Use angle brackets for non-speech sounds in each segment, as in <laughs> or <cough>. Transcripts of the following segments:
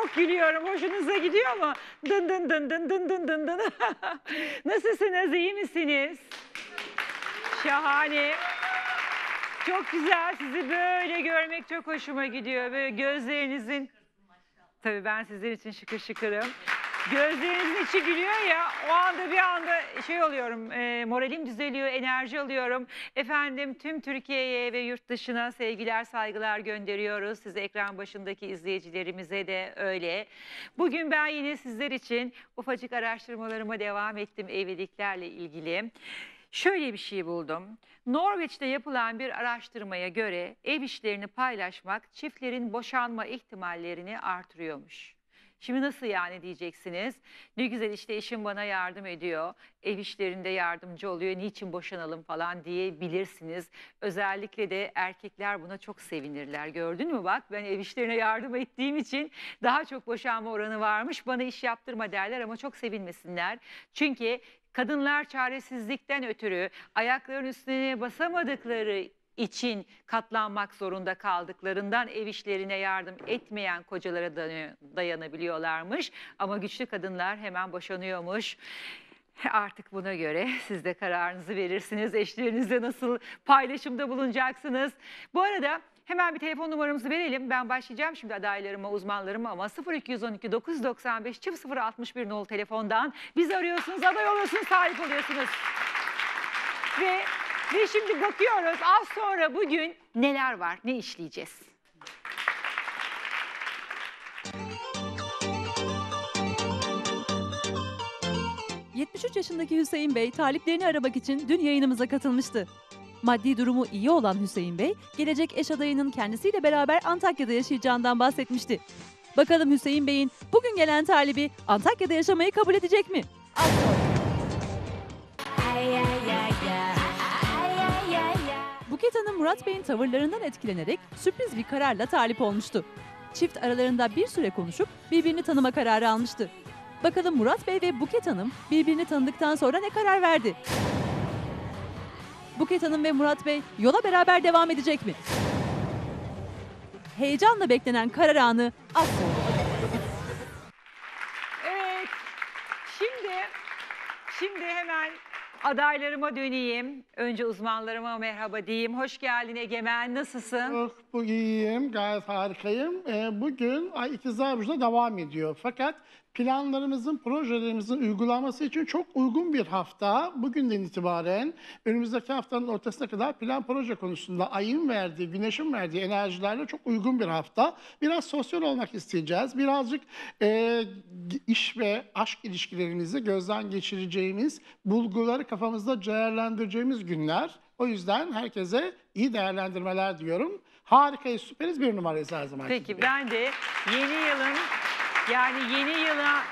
çok gülüyorum. Hoşunuza gidiyor mu? Dın dın dın dın dın dın dın dın. <laughs> Nasılsınız? İyi misiniz? Şahane. Çok güzel sizi böyle görmek çok hoşuma gidiyor. Böyle gözlerinizin... Tabii ben sizin için şıkır şıkırım. Gözlerinizin içi gülüyor ya o anda bir anda şey oluyorum e, moralim düzeliyor enerji alıyorum. Efendim tüm Türkiye'ye ve yurt dışına sevgiler saygılar gönderiyoruz. Size ekran başındaki izleyicilerimize de öyle. Bugün ben yine sizler için ufacık araştırmalarıma devam ettim evliliklerle ilgili. Şöyle bir şey buldum. Norveç'te yapılan bir araştırmaya göre ev işlerini paylaşmak çiftlerin boşanma ihtimallerini artırıyormuş. Şimdi nasıl yani diyeceksiniz. Ne güzel işte eşim bana yardım ediyor. Ev işlerinde yardımcı oluyor. Niçin boşanalım falan diyebilirsiniz. Özellikle de erkekler buna çok sevinirler. Gördün mü bak ben ev işlerine yardım ettiğim için daha çok boşanma oranı varmış. Bana iş yaptırma derler ama çok sevinmesinler. Çünkü kadınlar çaresizlikten ötürü ayakların üstüne basamadıkları için katlanmak zorunda kaldıklarından ev işlerine yardım etmeyen kocalara dayanabiliyorlarmış. Ama güçlü kadınlar hemen boşanıyormuş. Artık buna göre siz de kararınızı verirsiniz. Eşlerinizle nasıl paylaşımda bulunacaksınız. Bu arada Hemen bir telefon numaramızı verelim. Ben başlayacağım şimdi adaylarıma, uzmanlarıma ama 0212 995 061 nolu telefondan bizi arıyorsunuz, aday oluyorsunuz, sahip oluyorsunuz. Ve ve şimdi bakıyoruz az sonra bugün neler var, ne işleyeceğiz? ...73 yaşındaki Hüseyin Bey taliplerini aramak için dün yayınımıza katılmıştı. Maddi durumu iyi olan Hüseyin Bey, gelecek eş adayının kendisiyle beraber Antakya'da yaşayacağından bahsetmişti. Bakalım Hüseyin Bey'in bugün gelen talibi Antakya'da yaşamayı kabul edecek mi? Fikret Hanım Murat Bey'in tavırlarından etkilenerek sürpriz bir kararla talip olmuştu. Çift aralarında bir süre konuşup birbirini tanıma kararı almıştı. Bakalım Murat Bey ve Buket Hanım birbirini tanıdıktan sonra ne karar verdi? Buket Hanım ve Murat Bey yola beraber devam edecek mi? Heyecanla beklenen karar anı az sonra. Adaylarıma döneyim. Önce uzmanlarıma merhaba diyeyim. Hoş geldin Egemen. Nasılsın? Çok bu iyiyim, gayet harikayım. Ee, bugün ay, ikizler burcuna devam ediyor. Fakat planlarımızın, projelerimizin uygulanması için çok uygun bir hafta. Bugünden itibaren önümüzdeki haftanın ortasına kadar plan proje konusunda ayın verdiği, güneşin verdiği enerjilerle çok uygun bir hafta. Biraz sosyal olmak isteyeceğiz. Birazcık e, iş ve aşk ilişkilerimizi gözden geçireceğimiz, bulguları kafamızda değerlendireceğimiz günler. O yüzden herkese iyi değerlendirmeler diyorum. Harikayız, süperiz bir numarayız her zaman. Peki gibi. ben de yeni yılın yani yeni yıla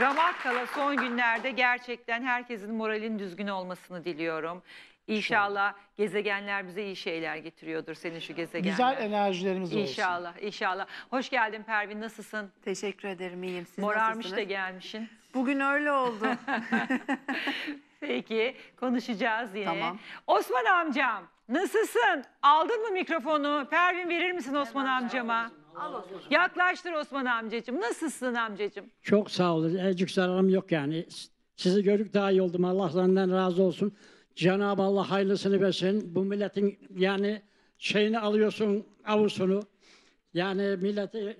ramak kala son günlerde gerçekten herkesin moralin düzgün olmasını diliyorum. İnşallah gezegenler bize iyi şeyler getiriyordur senin şu gezegenler. Güzel enerjilerimiz olsun. İnşallah, inşallah. Hoş geldin Pervin, nasılsın? Teşekkür ederim, iyiyim. Siz Morarmış da gelmişsin. Bugün öyle oldu. <laughs> Peki, konuşacağız yine. Tamam. Osman amcam, nasılsın? Aldın mı mikrofonu? Pervin verir misin Osman amcama? Al Osman. Yaklaştır Osman amcacığım. Nasılsın amcacığım? Çok sağ olun. Ecik zararım yok yani. Sizi gördük daha iyi oldum. Allah senden razı olsun. Cenab-ı Allah hayırlısını versin. Bu milletin yani şeyini alıyorsun, avusunu. Yani milleti e,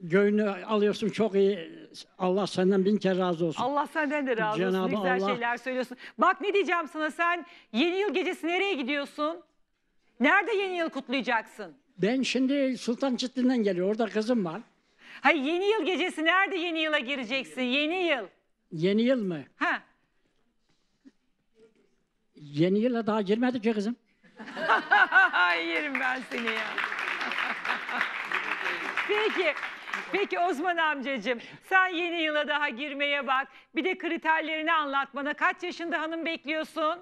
göğünü alıyorsun çok iyi. Allah senden bin kere razı olsun. Allah senden de razı Cenab-ı olsun. güzel Allah... şeyler söylüyorsun. Bak ne diyeceğim sana sen yeni yıl gecesi nereye gidiyorsun? Nerede yeni yıl kutlayacaksın? Ben şimdi Sultan Çitli'nden geliyor. Orada kızım var. Hayır yeni yıl gecesi nerede yeni yıla gireceksin? Yeni yıl. Yeni yıl mı? Ha. Yeni yıla daha girmedi ki kızım. <laughs> Yerim ben seni ya. <laughs> Peki. Peki Osman amcacığım sen yeni yıla daha girmeye bak. Bir de kriterlerini anlat bana. Kaç yaşında hanım bekliyorsun?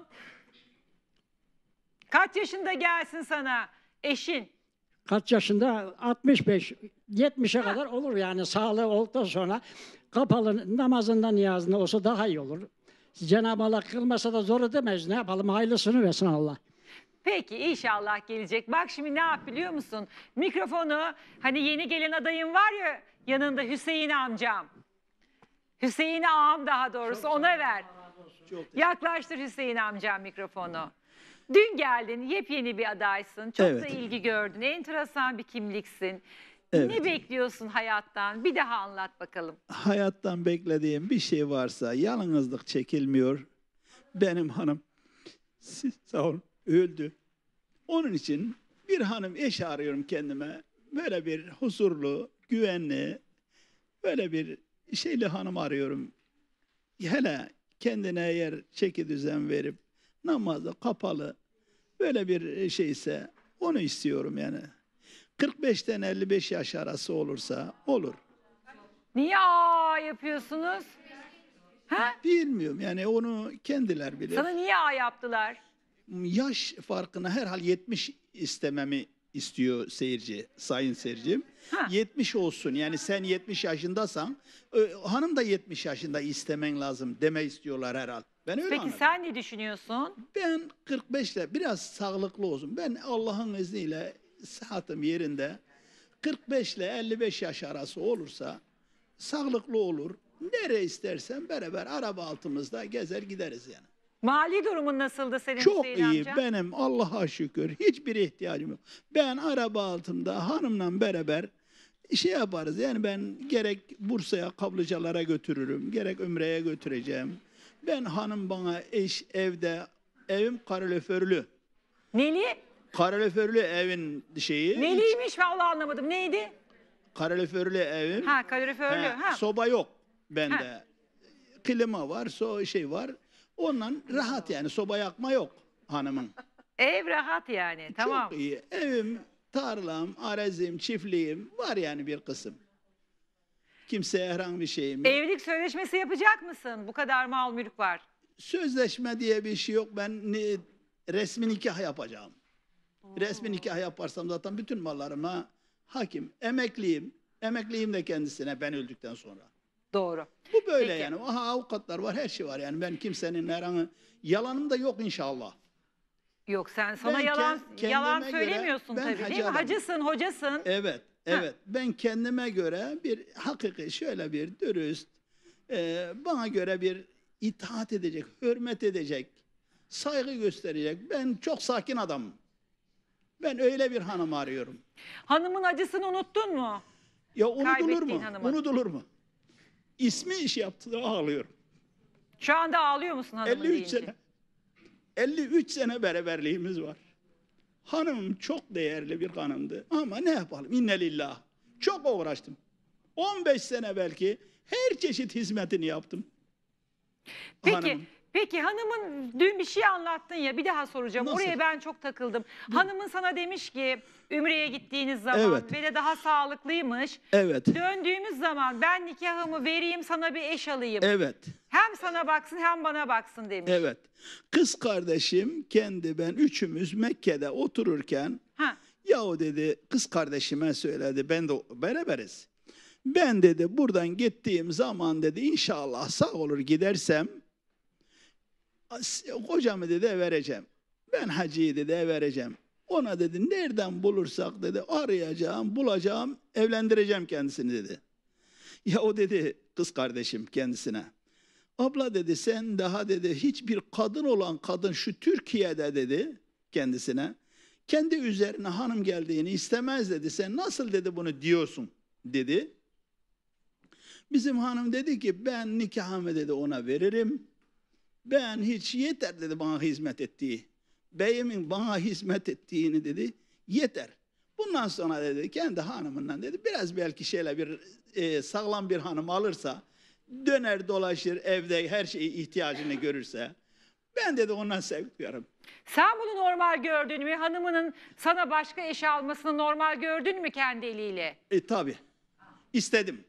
Kaç yaşında gelsin sana eşin? kaç yaşında 65 70'e kadar olur yani sağlığı olduktan sonra kapalı namazından niyazında olsa daha iyi olur. Cenab-ı Allah kılmasa da zor edemeyiz. Ne yapalım? Hayırlısını versin Allah. Peki inşallah gelecek. Bak şimdi ne yap biliyor musun? Mikrofonu hani yeni gelen adayım var ya yanında Hüseyin amcam. Hüseyin ağam daha doğrusu ona ver. Çok Yaklaştır Hüseyin amcam mikrofonu. Dün geldin, yepyeni bir adaysın. Çok Evet. da ilgi gördün. Enteresan bir kimliksin. Evet. Ne bekliyorsun hayattan? Bir daha anlat bakalım. Hayattan beklediğim bir şey varsa yalnızlık çekilmiyor. Benim hanım siz- sağ olun öldü. Onun için bir hanım eş arıyorum kendime. Böyle bir huzurlu, güvenli, böyle bir şeyli hanım arıyorum. Hele kendine eğer çeki düzen verip namazı kapalı böyle bir e, şeyse onu istiyorum yani. 45'ten 55 yaş arası olursa olur. Niye aa yapıyorsunuz? Ha? Bilmiyorum yani onu kendiler bilir. Sana niye aa yaptılar? Yaş farkına herhal 70 istememi istiyor seyirci, sayın seyircim. Ha. 70 olsun. Yani sen 70 yaşındasan, hanım da 70 yaşında istemen lazım deme istiyorlar herhalde. Ben öyle Peki anladım. sen ne düşünüyorsun? Ben 45 ile biraz sağlıklı olsun. Ben Allah'ın izniyle sıhhatim yerinde 45 ile 55 yaş arası olursa sağlıklı olur. Nereye istersen beraber araba altımızda gezer gideriz yani. Mali durumun nasıldı senin Çok Hüseyin iyi amca? benim Allah'a şükür hiçbir ihtiyacım yok. Ben araba altında hanımla beraber şey yaparız yani ben gerek Bursa'ya kablıcalara götürürüm gerek Ömre'ye götüreceğim. Ben hanım bana eş evde evim karalöförlü. Neli? Karalöförlü evin şeyi. Neliymiş Allah anlamadım. Neydi? Karalöförlü evim. Ha kaloriferli. Ha, Ha. Soba yok bende. Klima var, so şey var. Ondan rahat yani soba yakma yok hanımın. <laughs> Ev rahat yani tamam. Çok iyi. Evim, tarlam, arazim, çiftliğim var yani bir kısım. Kimseye herhangi bir şeyim yok. Evlilik sözleşmesi yapacak mısın? Bu kadar mal mülk var. Sözleşme diye bir şey yok. Ben ni- resmi nikah yapacağım. Resmi nikah yaparsam zaten bütün mallarıma hakim. Emekliyim. Emekliyim de kendisine ben öldükten sonra. Doğru. Bu böyle Peki. yani. Aha, avukatlar var, her şey var yani. Ben kimsenin herhangi yalanım da yok inşallah. Yok sen sana ben yalan ke- yalan göre, söylemiyorsun tabii hacı değil mi? Hacısın, hocasın. Evet, evet. Ha. Ben kendime göre bir hakiki şöyle bir dürüst, e, bana göre bir itaat edecek, hürmet edecek, saygı gösterecek. Ben çok sakin adamım. Ben öyle bir hanım arıyorum. Hanımın acısını unuttun mu? Ya unutulur mu? hanımın. Unutulur mu? İsmi iş yaptı ağlıyorum. Şu anda ağlıyor musun hanımı 53 deyince? sene. 53 sene beraberliğimiz var. Hanımım çok değerli bir hanımdı ama ne yapalım innelillah. Çok uğraştım. 15 sene belki her çeşit hizmetini yaptım. Peki Hanımın. Peki hanımın dün bir şey anlattın ya bir daha soracağım. Nasıl? Oraya ben çok takıldım. Hanımın sana demiş ki Ümre'ye gittiğiniz zaman Evet. ve de daha sağlıklıymış. Evet. Döndüğümüz zaman ben nikahımı vereyim sana bir eş alayım. Evet. Hem sana baksın hem bana baksın demiş. Evet. Kız kardeşim kendi ben üçümüz Mekke'de otururken Ha. o dedi kız kardeşime söyledi ben de beraberiz. Ben dedi buradan gittiğim zaman dedi inşallah sağ olur gidersem kocamı dedi e, vereceğim. Ben hacıyı dedi e, vereceğim. Ona dedi nereden bulursak dedi arayacağım, bulacağım, evlendireceğim kendisini dedi. Ya o dedi kız kardeşim kendisine. Abla dedi sen daha dedi hiçbir kadın olan kadın şu Türkiye'de dedi kendisine. Kendi üzerine hanım geldiğini istemez dedi. Sen nasıl dedi bunu diyorsun dedi. Bizim hanım dedi ki ben nikahımı dedi ona veririm. Ben hiç yeter dedi bana hizmet ettiği. Beyimin bana hizmet ettiğini dedi. Yeter. Bundan sonra dedi kendi hanımından dedi biraz belki şeyle bir e, sağlam bir hanım alırsa döner dolaşır evde her şeyi ihtiyacını görürse ben dedi ondan sevk Sen bunu normal gördün mü? Hanımının sana başka eş almasını normal gördün mü kendi eliyle? E, tabii. İstedim.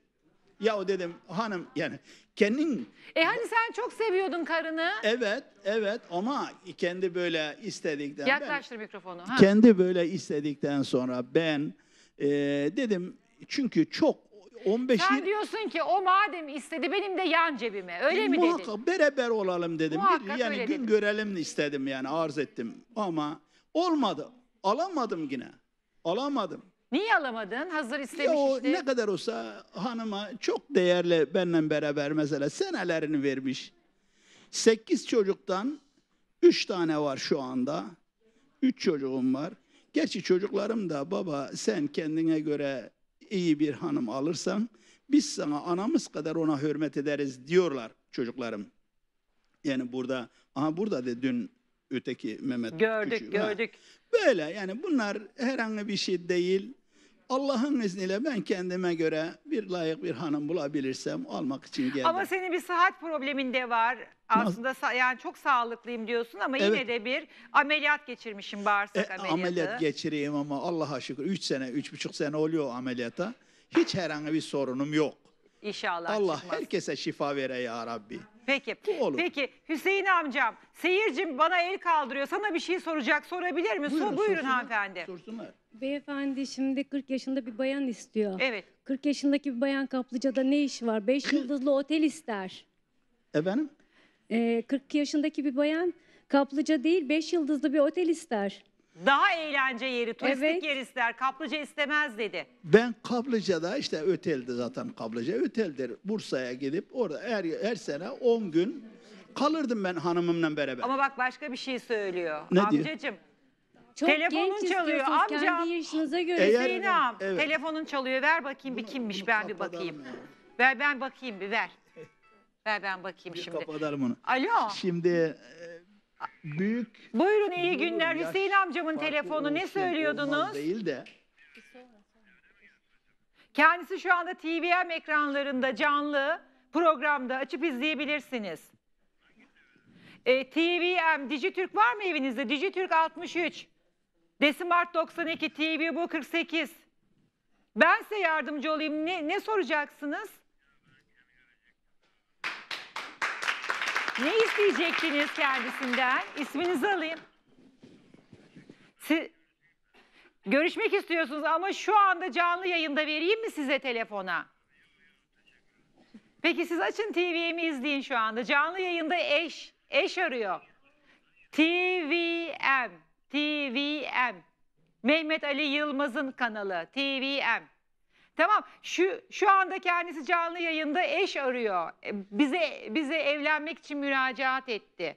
Ya o dedim hanım yani kendin... E hani sen çok seviyordun karını. Evet evet ama kendi böyle istedikten... Yaklaştır ben, mikrofonu. Ha. Kendi böyle istedikten sonra ben e, dedim çünkü çok 15 Sen diyorsun ki o madem istedi benim de yan cebime. Öyle e, mi muhakkak, dedin? Beraber olalım dedim. Muhakkak yani gün dedim. görelim istedim yani arz ettim ama olmadı. Alamadım yine. Alamadım. Niye alamadın? Hazır istemiş ya o işte. Ne kadar olsa hanıma çok değerli benimle beraber mesela senelerini vermiş. Sekiz çocuktan üç tane var şu anda. Üç çocuğum var. Gerçi çocuklarım da baba sen kendine göre iyi bir hanım alırsan biz sana anamız kadar ona hürmet ederiz diyorlar çocuklarım. Yani burada, aha burada da dün öteki Mehmet Gördük, küçüğü. gördük. Ha. Böyle yani bunlar herhangi bir şey değil. Allah'ın izniyle ben kendime göre bir layık bir hanım bulabilirsem almak için geldim. Ama senin bir sıhhat problemin de var. Aslında sa- yani çok sağlıklıyım diyorsun ama yine de bir ameliyat geçirmişim bağırsak E, ameliyatı. ameliyat geçireyim ama Allah'a şükür 3 sene, 3,5 sene oluyor ameliyata. Hiç herhangi bir sorunum yok. İnşallah Allah çıkmaz. herkese şifa vere ya Rabbi. Peki. olur. Peki Hüseyin amcam, seyircim bana el kaldırıyor. Sana bir şey soracak. Sorabilir mi? Su, buyurun sorsunlar, hanımefendi. Sorsunlar. Beyefendi şimdi 40 yaşında bir bayan istiyor. Evet. 40 yaşındaki bir bayan kaplıcada ne iş var? 5 yıldızlı otel ister. Efendim? Ee, 40 yaşındaki bir bayan kaplıca değil 5 yıldızlı bir otel ister. Daha eğlence yeri, turistik Evet. yer ister, kaplıca istemez dedi. Ben Kaplıca'da işte oteldi zaten Kaplıca oteldir. Bursa'ya gidip orada her, her sene 10 gün kalırdım ben hanımımla beraber. Ama bak başka bir şey söylüyor. Ne diyor? Çok Telefonun çalıyor istiyorsunuz amca. kendi yaşınıza göre. Eğer- Zeynep Evet. telefonun çalıyor ver bakayım bir kimmiş ben bir bakayım. Ver ben bakayım bir ver. Ver ben bakayım Bir şimdi. kapatalım onu. Alo. Şimdi e, büyük Buyurun iyi günler yaş Hüseyin amcamın telefonu ne söylüyordunuz? Değil de Kendisi şu anda TVM ekranlarında canlı programda açıp izleyebilirsiniz. E, TVM, Dijitürk var mı evinizde? Dijitürk 63. Desimart 92 TV bu 48. Ben size yardımcı olayım. Ne, ne soracaksınız? Ne isteyecektiniz kendisinden? İsminizi alayım. Siz, görüşmek istiyorsunuz ama şu anda canlı yayında vereyim mi size telefona? Peki siz açın TV'mi izleyin şu anda. Canlı yayında eş, eş arıyor. TVM. TVM. Mehmet Ali Yılmaz'ın kanalı TVM. Tamam şu şu anda kendisi canlı yayında eş arıyor. E, bize bize evlenmek için müracaat etti.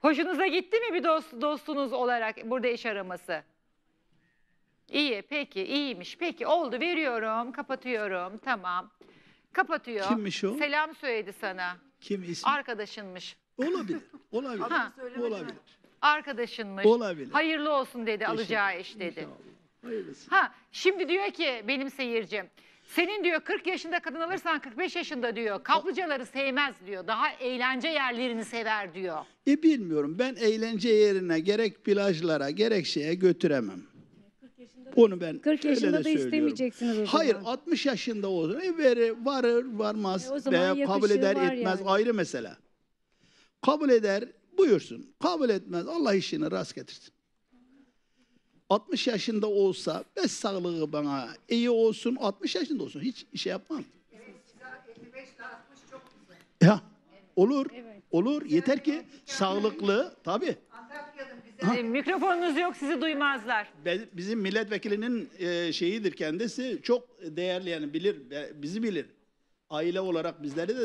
Hoşunuza gitti mi bir dost, dostunuz olarak burada eş araması? İyi peki iyiymiş. Peki oldu veriyorum kapatıyorum tamam. Kapatıyor. Kimmiş o? Selam söyledi sana. Kim ismi? Arkadaşınmış. Olabilir. Olabilir. Ha. Olabilir arkadaşınmış. Olabilir. Hayırlı olsun dedi alacağı eş dedi. İnşallah. Hayırlısı. Ha şimdi diyor ki benim seyircim senin diyor 40 yaşında kadın alırsan 45 yaşında diyor. Kaplıcaları sevmez diyor. Daha eğlence yerlerini sever diyor. E bilmiyorum ben eğlence yerine gerek plajlara gerek şeye götüremem. Onu ben 40 yaşında da söylüyorum. istemeyeceksiniz o zaman. Hayır 60 yaşında olur. E verir, varır varmaz E, o zaman veya kabul eder etmez yani. ayrı mesele. Kabul eder Buyursun. Kabul etmez. Allah işini rast getirsin. 60 yaşında olsa beş sağlığı bana iyi olsun 60 yaşında olsun hiç şey yapmam. Ya olur. Olur. Yeter ki sağlıklı tabi. Ha. E, mikrofonunuz yok sizi duymazlar. Bizim milletvekilinin e, şeyidir kendisi. Çok değerli yani bilir. Bizi bilir. Aile olarak bizleri de